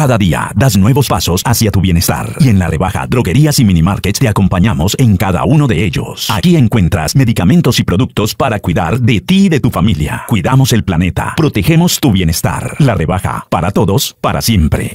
Cada día das nuevos pasos hacia tu bienestar y en la rebaja Droguerías y Minimarkets te acompañamos en cada uno de ellos. Aquí encuentras medicamentos y productos para cuidar de ti y de tu familia. Cuidamos el planeta, protegemos tu bienestar. La rebaja para todos, para siempre.